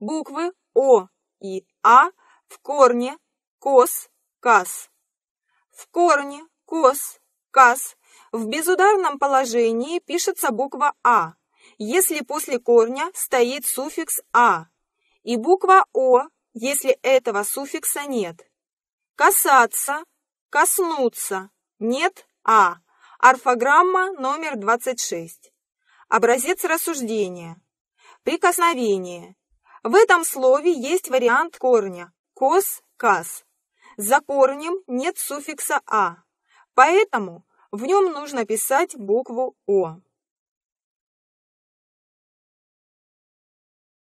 Буквы О и А в корне кос, кас. В корне кос, кас в безударном положении пишется буква А, если после корня стоит суффикс А, и буква О, если этого суффикса нет. Касаться, коснуться, нет А. Орфограмма номер 26. Образец рассуждения. Прикосновение. В этом слове есть вариант корня – кос-кас. За корнем нет суффикса «а», поэтому в нем нужно писать букву «о».